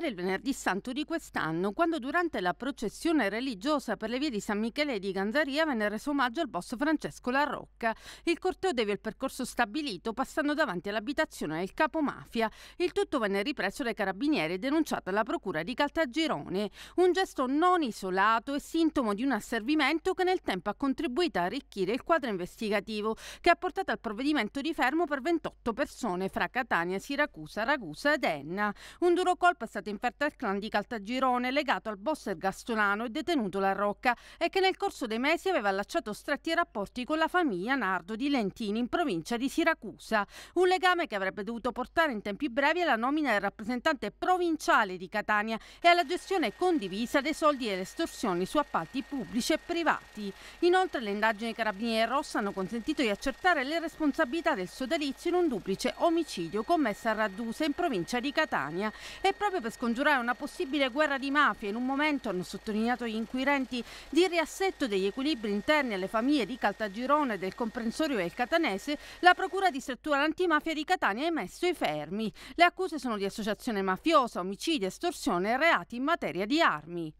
Era il venerdì santo di quest'anno, quando durante la processione religiosa per le vie di San Michele di Ganzaria venne reso omaggio al boss Francesco Larrocca. Il corteo deve il percorso stabilito passando davanti all'abitazione del capo mafia. Il tutto venne ripreso dai carabinieri e denunciato alla procura di Caltagirone. Un gesto non isolato e sintomo di un asservimento che nel tempo ha contribuito a arricchire il quadro investigativo, che ha portato al provvedimento di fermo per 28 persone fra Catania, Siracusa, Ragusa ed Enna. Un duro colpo è stato associato in parte al clan di Caltagirone legato al boss ergastolano e detenuto La Rocca e che nel corso dei mesi aveva allacciato stretti rapporti con la famiglia Nardo di Lentini in provincia di Siracusa, un legame che avrebbe dovuto portare in tempi brevi alla nomina del rappresentante provinciale di Catania e alla gestione condivisa dei soldi e le estorsioni su appalti pubblici e privati. Inoltre le indagini Carabinieri Rossa hanno consentito di accertare le responsabilità del sodalizio in un duplice omicidio commesso a Raddusa in provincia di Catania e proprio per scongiurare una possibile guerra di mafia in un momento, hanno sottolineato gli inquirenti, di riassetto degli equilibri interni alle famiglie di Caltagirone, del comprensorio e del Catanese, la procura di struttura antimafia di Catania ha emesso i fermi. Le accuse sono di associazione mafiosa, omicidi, estorsione e reati in materia di armi.